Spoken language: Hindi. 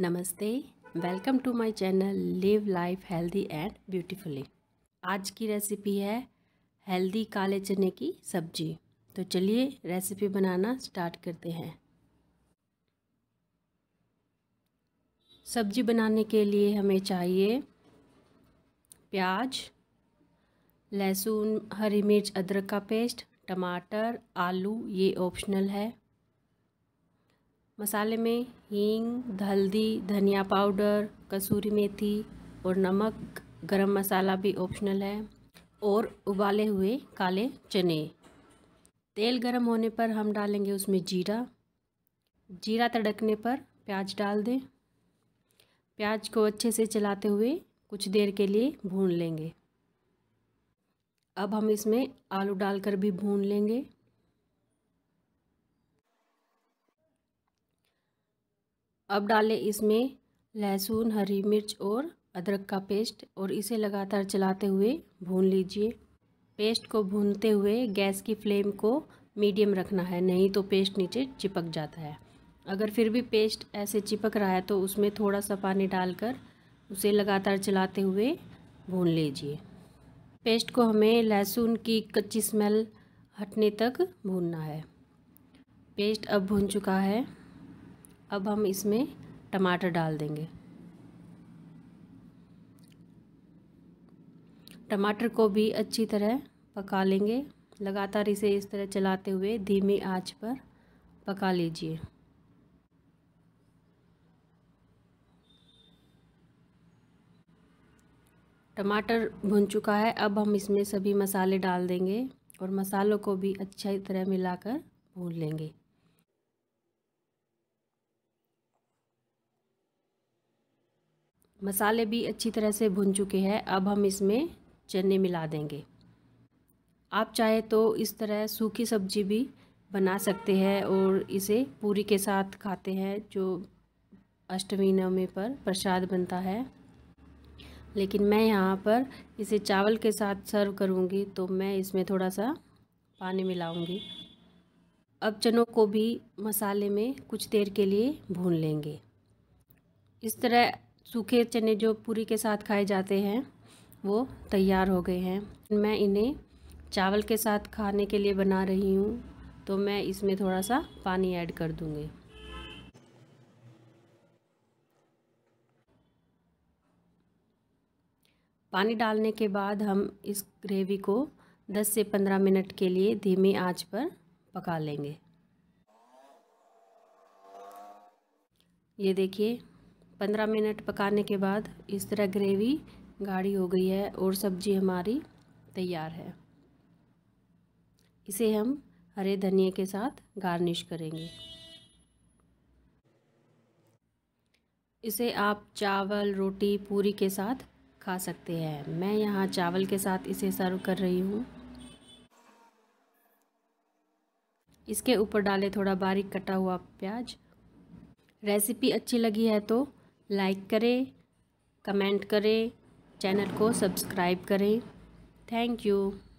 नमस्ते welcome to my channel live life healthy and beautifully आज की रेसिपी है हेल्दी काले चने की सब्जी तो चलिए रेसिपी बनाना स्टार्ट करते हैं सब्जी बनाने के लिए हमें चाहिए प्याज लहसुन हरी मिर्च अदरक का पेस्ट टमाटर आलू ये ऑप्शनल है मसाले में हींग हल्दी धनिया पाउडर कसूरी मेथी और नमक गरम मसाला भी ऑप्शनल है और उबाले हुए काले चने तेल गरम होने पर हम डालेंगे उसमें जीरा जीरा तड़कने पर प्याज डाल दें प्याज को अच्छे से चलाते हुए कुछ देर के लिए भून लेंगे अब हम इसमें आलू डालकर भी भून लेंगे अब डालें इसमें लहसुन हरी मिर्च और अदरक का पेस्ट और इसे लगातार चलाते हुए भून लीजिए पेस्ट को भूनते हुए गैस की फ्लेम को मीडियम रखना है नहीं तो पेस्ट नीचे चिपक जाता है अगर फिर भी पेस्ट ऐसे चिपक रहा है तो उसमें थोड़ा सा पानी डालकर उसे लगातार चलाते हुए भून लीजिए पेस्ट को हमें लहसुन की कच्ची स्मेल हटने तक भूनना है पेस्ट अब भून चुका है अब हम इसमें टमाटर डाल देंगे टमाटर को भी अच्छी तरह पका लेंगे लगातार इसे इस तरह चलाते हुए धीमी आंच पर पका लीजिए टमाटर भुन चुका है अब हम इसमें सभी मसाले डाल देंगे और मसालों को भी अच्छी तरह मिलाकर भून लेंगे मसाले भी अच्छी तरह से भुन चुके हैं अब हम इसमें चने मिला देंगे आप चाहे तो इस तरह सूखी सब्जी भी बना सकते हैं और इसे पूरी के साथ खाते हैं जो अष्टमी नवमी पर प्रसाद बनता है लेकिन मैं यहाँ पर इसे चावल के साथ सर्व करूँगी तो मैं इसमें थोड़ा सा पानी मिलाऊँगी अब चनों को भी मसाले में कुछ देर के लिए भून लेंगे इस तरह सूखे चने जो पूरी के साथ खाए जाते हैं वो तैयार हो गए हैं मैं इन्हें चावल के साथ खाने के लिए बना रही हूँ तो मैं इसमें थोड़ा सा पानी ऐड कर दूँगी पानी डालने के बाद हम इस ग्रेवी को 10 से 15 मिनट के लिए धीमी आंच पर पका लेंगे ये देखिए पंद्रह मिनट पकाने के बाद इस तरह ग्रेवी गाढ़ी हो गई है और सब्जी हमारी तैयार है इसे हम हरे धनिए के साथ गार्निश करेंगे इसे आप चावल रोटी पूरी के साथ खा सकते हैं मैं यहाँ चावल के साथ इसे सर्व कर रही हूँ इसके ऊपर डालें थोड़ा बारीक कटा हुआ प्याज रेसिपी अच्छी लगी है तो लाइक करें कमेंट करें चैनल को सब्सक्राइब करें थैंक यू